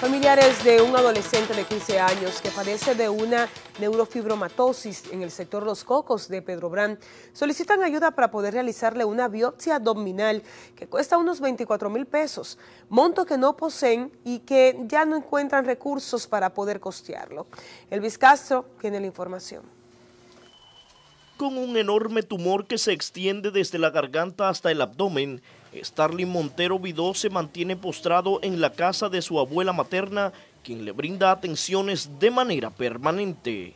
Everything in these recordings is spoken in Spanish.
Familiares de un adolescente de 15 años que padece de una neurofibromatosis en el sector Los Cocos de Pedro Brán solicitan ayuda para poder realizarle una biopsia abdominal que cuesta unos 24 mil pesos, monto que no poseen y que ya no encuentran recursos para poder costearlo. Elvis Castro tiene la información con un enorme tumor que se extiende desde la garganta hasta el abdomen, Starling Montero Vidó se mantiene postrado en la casa de su abuela materna, quien le brinda atenciones de manera permanente.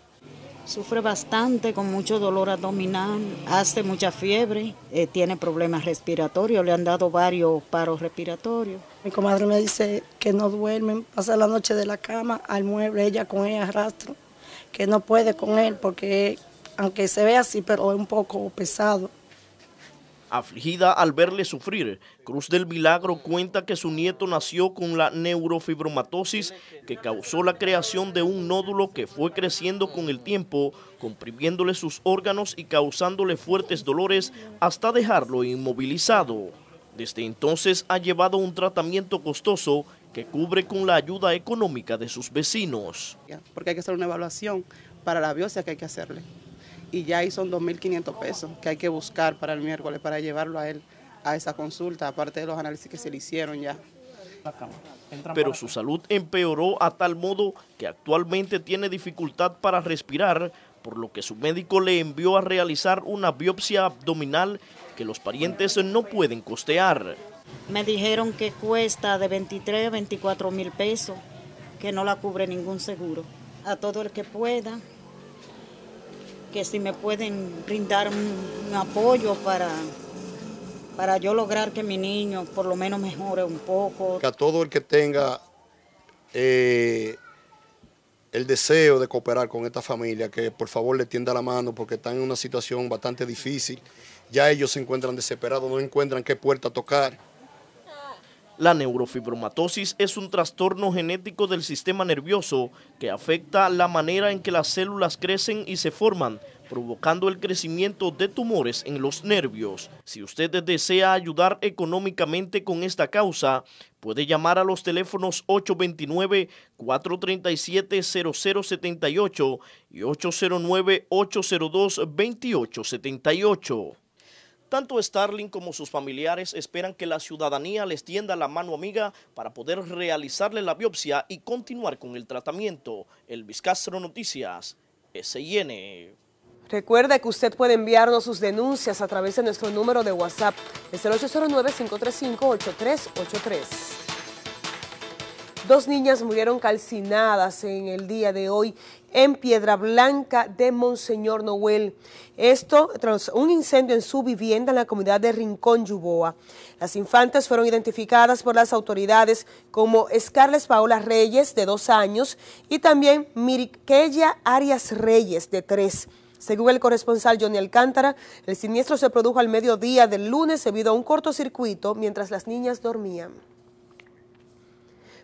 Sufre bastante, con mucho dolor abdominal, hace mucha fiebre, eh, tiene problemas respiratorios, le han dado varios paros respiratorios. Mi comadre me dice que no duermen, pasa la noche de la cama al mueble, ella con él arrastro, que no puede con él porque aunque se ve así, pero es un poco pesado. Afligida al verle sufrir, Cruz del Milagro cuenta que su nieto nació con la neurofibromatosis que causó la creación de un nódulo que fue creciendo con el tiempo, comprimiéndole sus órganos y causándole fuertes dolores hasta dejarlo inmovilizado. Desde entonces ha llevado un tratamiento costoso que cubre con la ayuda económica de sus vecinos. Porque hay que hacer una evaluación para la biopsia que hay que hacerle y ya ahí son 2.500 pesos que hay que buscar para el miércoles para llevarlo a él a esa consulta, aparte de los análisis que se le hicieron ya. Pero su salud empeoró a tal modo que actualmente tiene dificultad para respirar, por lo que su médico le envió a realizar una biopsia abdominal que los parientes no pueden costear. Me dijeron que cuesta de 23 a 24 mil pesos, que no la cubre ningún seguro. A todo el que pueda, que si me pueden brindar un, apoyo para para yo lograr que mi niño por lo menos mejore un poco. Que A todo el que tenga eh, el deseo de cooperar con esta familia, que por favor le tienda la mano porque están en una situación bastante difícil. Ya ellos se encuentran desesperados, no encuentran qué puerta tocar. La neurofibromatosis es un trastorno genético del sistema nervioso que afecta la manera en que las células crecen y se forman, provocando el crecimiento de tumores en los nervios. Si usted desea ayudar económicamente con esta causa, puede llamar a los teléfonos 829-437-0078 y 809-802-2878. Tanto Starling como sus familiares esperan que la ciudadanía les tienda la mano amiga para poder realizarle la biopsia y continuar con el tratamiento. El Castro Noticias, SIN. Recuerde que usted puede enviarnos sus denuncias a través de nuestro número de WhatsApp, es el 809-535-8383. Dos niñas murieron calcinadas en el día de hoy en Piedra Blanca de Monseñor Noel. Esto tras un incendio en su vivienda en la comunidad de Rincón Yuboa. Las infantes fueron identificadas por las autoridades como Escarles Paola Reyes, de dos años, y también Miriqueya Arias Reyes, de tres. Según el corresponsal Johnny Alcántara, el siniestro se produjo al mediodía del lunes debido a un cortocircuito mientras las niñas dormían.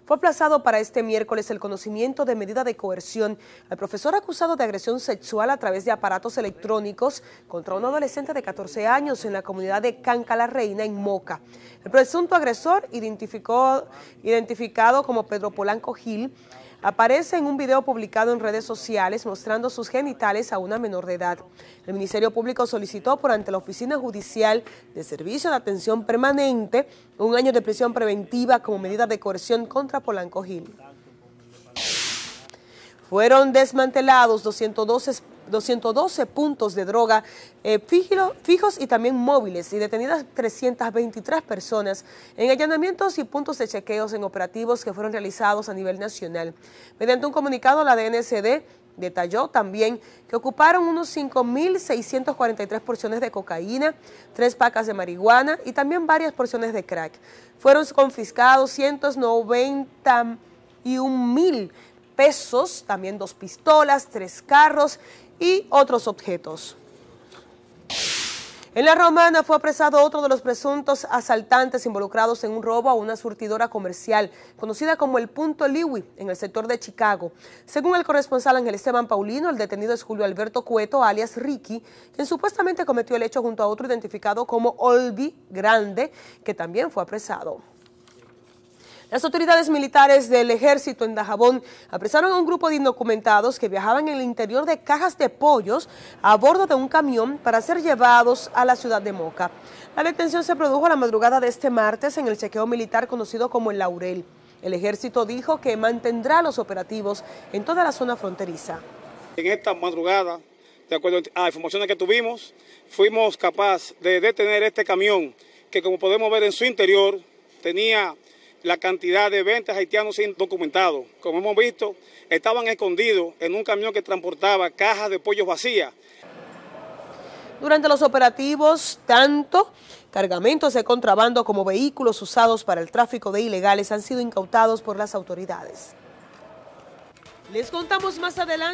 Fue aplazado para este miércoles el conocimiento de medida de coerción al profesor acusado de agresión sexual a través de aparatos electrónicos contra un adolescente de 14 años en la comunidad de Canca la Reina, en Moca. El presunto agresor, identificado como Pedro Polanco Gil, aparece en un video publicado en redes sociales mostrando sus genitales a una menor de edad. El Ministerio Público solicitó por ante la Oficina Judicial de Servicio de Atención Permanente un año de prisión preventiva como medida de coerción contra Polanco Gil. Fueron desmantelados 212 212 puntos de droga eh, fijos y también móviles y detenidas 323 personas en allanamientos y puntos de chequeos en operativos que fueron realizados a nivel nacional. Mediante un comunicado, la DNCD Detalló también que ocuparon unos 5.643 porciones de cocaína, tres pacas de marihuana y también varias porciones de crack. Fueron confiscados 191.000... mil pesos, también dos pistolas, tres carros y otros objetos. En La Romana fue apresado otro de los presuntos asaltantes involucrados en un robo a una surtidora comercial, conocida como el Punto Liwi, en el sector de Chicago. Según el corresponsal Ángel Esteban Paulino, el detenido es Julio Alberto Cueto, alias Ricky, quien supuestamente cometió el hecho junto a otro identificado como Olvi Grande, que también fue apresado. Las autoridades militares del ejército en Dajabón apresaron a un grupo de indocumentados que viajaban en el interior de cajas de pollos a bordo de un camión para ser llevados a la ciudad de Moca. La detención se produjo a la madrugada de este martes en el chequeo militar conocido como el Laurel. El ejército dijo que mantendrá los operativos en toda la zona fronteriza. En esta madrugada, de acuerdo a informaciones que tuvimos, fuimos capaces de detener este camión que como podemos ver en su interior tenía la cantidad de ventas haitianos indocumentados. Como hemos visto, estaban escondidos en un camión que transportaba cajas de pollos vacías. Durante los operativos, tanto cargamentos de contrabando como vehículos usados para el tráfico de ilegales han sido incautados por las autoridades. Les contamos más adelante.